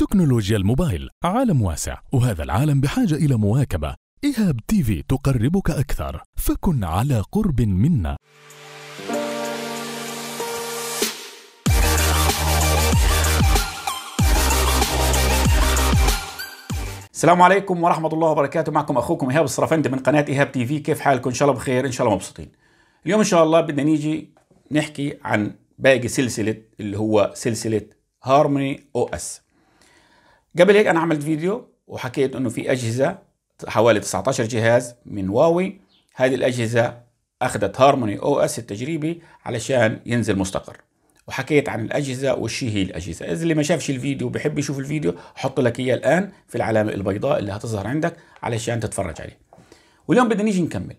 تكنولوجيا الموبايل عالم واسع وهذا العالم بحاجة إلى مواكبة إيهاب تي في تقربك أكثر فكن على قرب منا السلام عليكم ورحمة الله وبركاته معكم أخوكم إيهاب الصرفندي من قناة إيهاب تي في كيف حالكم إن شاء الله بخير إن شاء الله مبسوطين اليوم إن شاء الله بدنا نيجي نحكي عن باقي سلسلة اللي هو سلسلة هارموني او اس قبل هيك انا عملت فيديو وحكيت انه في اجهزه حوالي 19 جهاز من هواوي هذه الاجهزه اخذت هارموني او اس التجريبي علشان ينزل مستقر وحكيت عن الاجهزه وش هي الاجهزه اذا اللي ما شافش الفيديو وبحب يشوف الفيديو حط لك اياه الان في العلامه البيضاء اللي هتظهر عندك علشان تتفرج عليه واليوم بدنا نيجي نكمل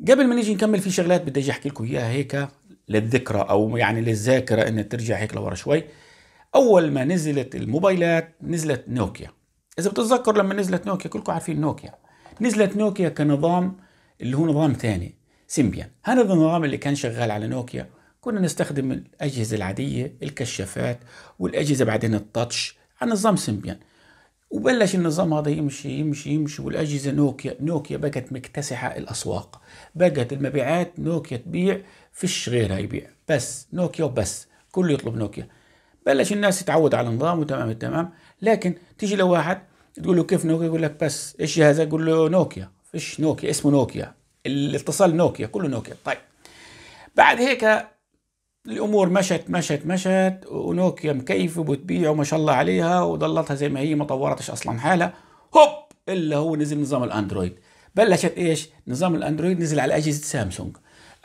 قبل ما نيجي نكمل في شغلات بدي اجي احكي لكم اياها هيك للذكرى او يعني للذاكره ان ترجع هيك لورا شوي اول ما نزلت الموبايلات نزلت نوكيا اذا بتتذكر لما نزلت نوكيا كلكم عارفين نوكيا نزلت نوكيا كنظام اللي هو نظام ثاني سيمبيان هذا النظام اللي كان شغال على نوكيا كنا نستخدم الأجهزة العادية الكشافات والأجهزة بعدين التاتش على نظام سيمبيان وبلش النظام هذا يمشي يمشي يمشي والأجهزة نوكيا نوكيا بقت مكتسحة الأسواق بقت المبيعات نوكيا تبيع فيش غيرها يبيع بس نوكيا وبس كله يطلب نوكيا بلش الناس تتعود على النظام وتمام التمام لكن تيجي لواحد تقول له كيف نوكيا يقول لك بس ايش هذا يقول له نوكيا فيش نوكيا اسمه نوكيا الاتصال نوكيا كله نوكيا طيب بعد هيك الامور مشت مشت مشت ونوكيا مكيفه وبتبيع وما شاء الله عليها وضلتها زي ما هي ما طورتش اصلا حالها هوب الا هو نزل نظام الاندرويد بلشت ايش نظام الاندرويد نزل على اجهزه سامسونج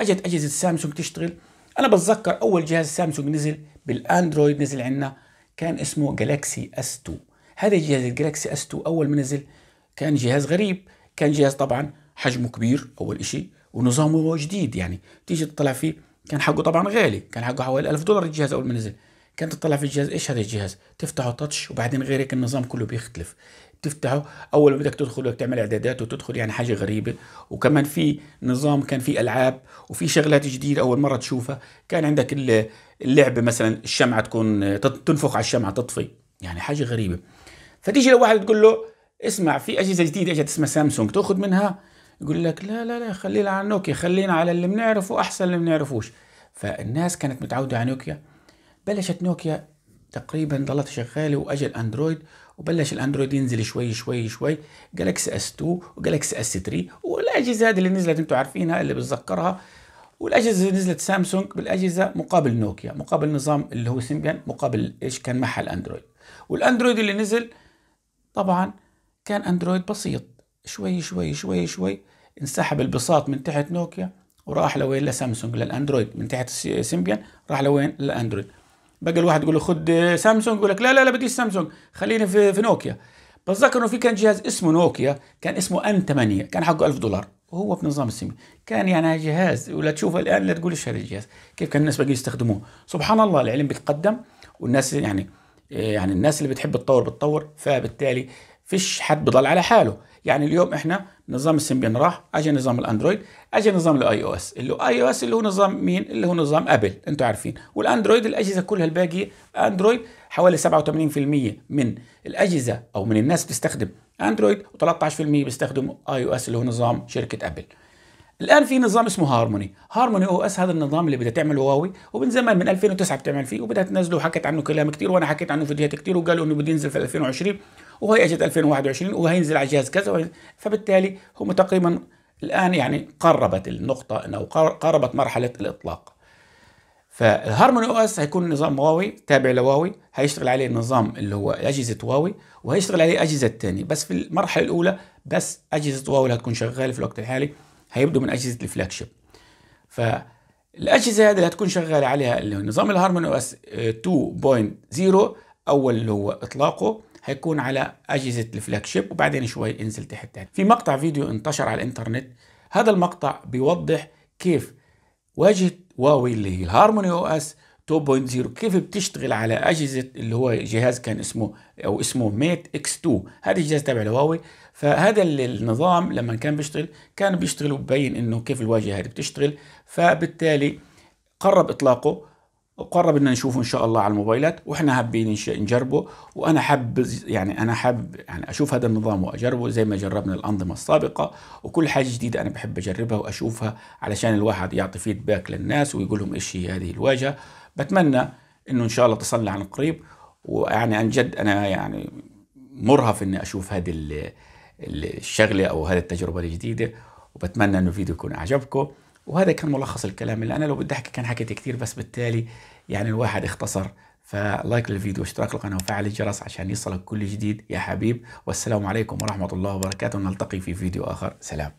اجت اجهزه سامسونج تشتغل انا بتذكر اول جهاز سامسونج نزل بالاندرويد نزل عندنا كان اسمه جالاكسي اس 2 هذا جهاز الجالاكسي اس 2 اول ما نزل كان جهاز غريب كان جهاز طبعا حجمه كبير اول شيء ونظامه جديد يعني تيجي تطلع فيه كان حقه طبعا غالي كان حقه حوالي 1000 دولار الجهاز اول ما نزل كان تطلع في الجهاز ايش هذا الجهاز تفتحه تاتش وبعدين غير هيك النظام كله بيختلف تفتحه اول ما بدك تدخل بدك تعمل اعدادات وتدخل يعني حاجه غريبه وكمان في نظام كان في العاب وفي شغلات جديده اول مره تشوفها كان عندك اللعبه مثلا الشمعه تكون تنفخ على الشمعه تطفي يعني حاجه غريبه فتيجي لواحد تقول له اسمع في اجهزه جديده اجت اسمها سامسونج تاخذ منها يقول لك لا لا لا خلينا على نوكيا خلينا على اللي بنعرفه احسن اللي بنعرفوش فالناس كانت متعوده على نوكيا بلشت نوكيا تقريبا ظلت شغاله واجى الاندرويد وبلش الاندرويد ينزل شوي شوي شوي جالكسي اس 2 وجالكسي اس 3 والاجهزه هذه اللي نزلت انتم عارفينها اللي بتذكرها والاجهزه اللي نزلت سامسونج بالاجهزه مقابل نوكيا مقابل نظام اللي هو سيمبيان مقابل ايش كان معها الاندرويد والاندرويد اللي نزل طبعا كان اندرويد بسيط شوي شوي شوي شوي انسحب البساط من تحت نوكيا وراح لوين لسامسونج للاندرويد من تحت سيمبيان راح لوين للاندرويد بقى الواحد يقول له خد آه، سامسونج يقول لك لا لا لا بديش سامسونج خليني في, في نوكيا بتذكر انه في كان جهاز اسمه نوكيا كان اسمه ان 8 كان حقه 1000 دولار وهو بنظام السيمي كان يعني جهاز ولا تشوفه الان لا تقولش هذا الجهاز كيف كان الناس باقي يستخدموه سبحان الله العلم بيتقدم والناس يعني آه، يعني الناس اللي بتحب تطور بتطور فبالتالي فيش حد بضل على حاله يعني اليوم احنا نظام السيمبيان راح اجى نظام الاندرويد اجى نظام الاي او اس اللي هو اي او اس اللي هو نظام مين اللي هو نظام ابل انتم عارفين والاندرويد الاجهزه كلها الباقيه اندرويد حوالي 87% من الاجهزه او من الناس بتستخدم اندرويد و13% بيستخدموا اي او اس اللي هو نظام شركه ابل الان في نظام اسمه هارموني هارموني او اس هذا النظام اللي بدها تعمل هواوي ومن زمان من 2009 بتعمل فيه وبدها تنزله وحكت عنه كلام كتير وانا حكيت عنه فيديوهات كتير وقالوا انه بده ينزل في 2020 وهي اجت 2021 وهينزل على جهاز كذا فبالتالي هم تقريبا الان يعني قربت النقطه انه قربت مرحله الاطلاق فالهارموني او اس هيكون نظام واوي تابع لواوي هيشتغل عليه النظام اللي هو اجهزه واوي وهيشتغل عليه اجهزه تاني بس في المرحله الاولى بس اجهزه واوي اللي هتكون شغاله في الوقت الحالي هيبدو من اجهزه الفلاج شيب فالاجهزه هذه اللي هتكون شغاله عليها اللي هو نظام الهارموني او اس 2.0 آه، اول اللي هو اطلاقه هيكون على اجهزه الفلاج شيب وبعدين شوي انزل تحت تحت في مقطع فيديو انتشر على الانترنت هذا المقطع بيوضح كيف واجهه واوي اللي هي هارموني او اس 2.0 كيف بتشتغل على اجهزه اللي هو جهاز كان اسمه او اسمه ميت اكس 2 هذا الجهاز تابع لواوي فهذا النظام لما كان بيشتغل كان بيشتغل وبين انه كيف الواجهه هذه بتشتغل فبالتالي قرب اطلاقه وقرب ان نشوفه ان شاء الله على الموبايلات واحنا حابين نجربه وانا حاب يعني انا حاب يعني اشوف هذا النظام واجربه زي ما جربنا الانظمه السابقه وكل حاجه جديده انا بحب اجربها واشوفها علشان الواحد يعطي فيدباك للناس ويقول لهم ايش هي هذه الواجهه بتمنى انه ان شاء الله تصلي عن قريب ويعني عن جد انا يعني مرهف اني اشوف هذه الشغله او هذه التجربه الجديده وبتمنى انه الفيديو يكون عجبكم وهذا كان ملخص الكلام اللي انا لو بدي احكي كان حكيت كثير بس بالتالي يعني الواحد اختصر فلايك للفيديو واشتراك القناة وفعل الجرس عشان يصلك كل جديد يا حبيب والسلام عليكم ورحمة الله وبركاته نلتقي في فيديو آخر سلام